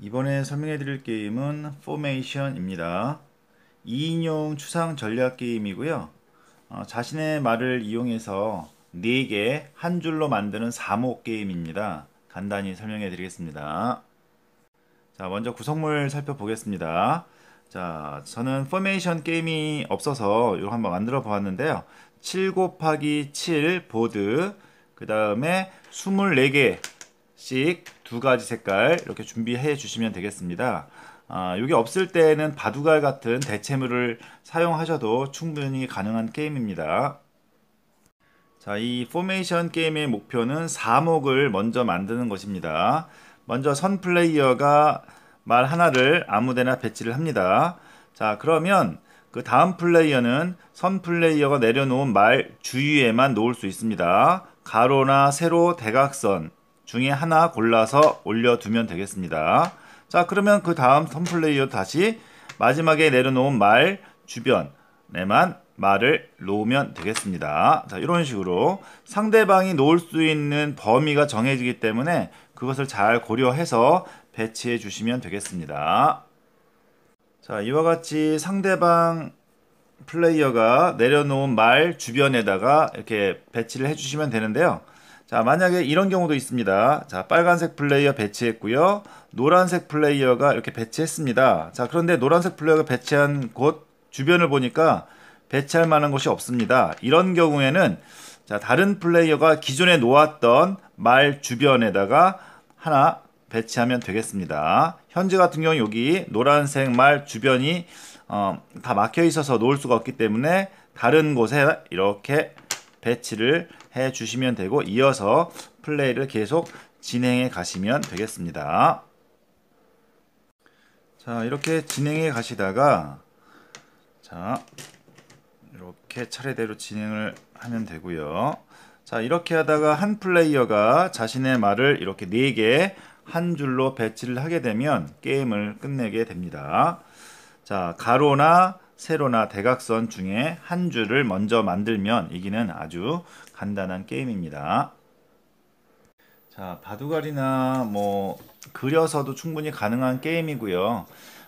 이번에 설명해 드릴 게임은 포메이션입니다. 2인용 추상 전략 게임이고요. 어, 자신의 말을 이용해서 4개 한 줄로 만드는 3호 게임입니다. 간단히 설명해 드리겠습니다. 자, 먼저 구성물 살펴보겠습니다. 자, 저는 포메이션 게임이 없어서 이거 한번 만들어 보았는데요. 7 곱하기 7 보드, 그 다음에 24개씩 두 가지 색깔 이렇게 준비해 주시면 되겠습니다. 아, 이게 없을 때는 바둑알 같은 대체물을 사용하셔도 충분히 가능한 게임입니다. 자, 이 포메이션 게임의 목표는 사목을 먼저 만드는 것입니다. 먼저 선 플레이어가 말 하나를 아무데나 배치를 합니다. 자, 그러면 그 다음 플레이어는 선 플레이어가 내려놓은 말 주위에만 놓을 수 있습니다. 가로나 세로 대각선 중에 하나 골라서 올려두면 되겠습니다. 자, 그러면 그 다음 선 플레이어 다시 마지막에 내려놓은 말 주변에만 말을 놓으면 되겠습니다. 자, 이런 식으로 상대방이 놓을 수 있는 범위가 정해지기 때문에 그것을 잘 고려해서 배치해 주시면 되겠습니다. 자, 이와 같이 상대방 플레이어가 내려놓은 말 주변에다가 이렇게 배치를 해주시면 되는데요. 자, 만약에 이런 경우도 있습니다. 자, 빨간색 플레이어 배치했고요. 노란색 플레이어가 이렇게 배치했습니다. 자, 그런데 노란색 플레이어가 배치한 곳 주변을 보니까 배치할 만한 곳이 없습니다. 이런 경우에는 자, 다른 플레이어가 기존에 놓았던 말 주변에다가 하나 배치하면 되겠습니다. 현재 같은 경우 여기 노란색 말 주변이 어, 다 막혀 있어서 놓을 수가 없기 때문에 다른 곳에 이렇게 배치를 해 주시면 되고 이어서 플레이를 계속 진행해 가시면 되겠습니다. 자 이렇게 진행해 가시다가 자 이렇게 차례대로 진행을 하면 되고요. 자, 이렇게 하다가 한 플레이어가 자신의 말을 이렇게 네 개 한 줄로 배치를 하게 되면 게임을 끝내게 됩니다. 자, 가로나 세로나 대각선 중에 한 줄을 먼저 만들면 이기는 아주 간단한 게임입니다. 자, 바둑알이나 뭐 그려서도 충분히 가능한 게임이고요.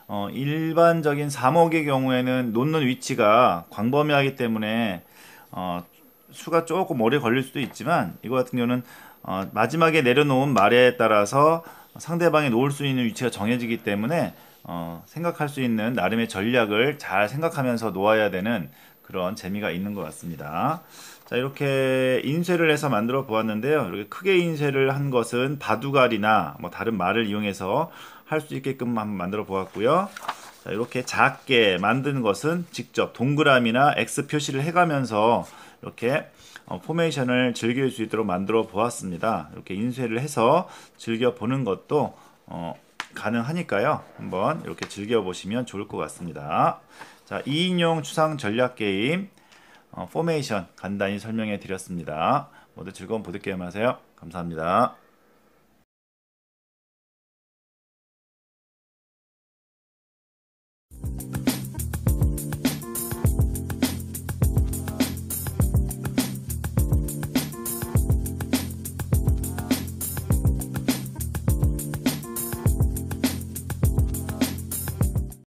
어, 일반적인 사목의 경우에는 놓는 위치가 광범위하기 때문에 어, 수가 조금 오래 걸릴 수도 있지만 이거 같은 경우는 어, 마지막에 내려놓은 말에 따라서 상대방이 놓을 수 있는 위치가 정해지기 때문에 어, 생각할 수 있는 나름의 전략을 잘 생각하면서 놓아야 되는 그런 재미가 있는 것 같습니다. 자 이렇게 인쇄를 해서 만들어 보았는데요. 이렇게 크게 인쇄를 한 것은 바둑알이나 뭐 다른 말을 이용해서 할 수 있게끔 한번 만들어 보았고요. 자 이렇게 작게 만든 것은 직접 동그라미나 X 표시를 해가면서 이렇게 어, 포메이션을 즐길 수 있도록 만들어 보았습니다. 이렇게 인쇄를 해서 즐겨 보는 것도 어, 가능하니까요. 한번 이렇게 즐겨 보시면 좋을 것 같습니다. 자, 2인용 추상 전략 게임 어, 포메이션 간단히 설명해 드렸습니다. 모두 즐거운 보드게임 하세요. 감사합니다.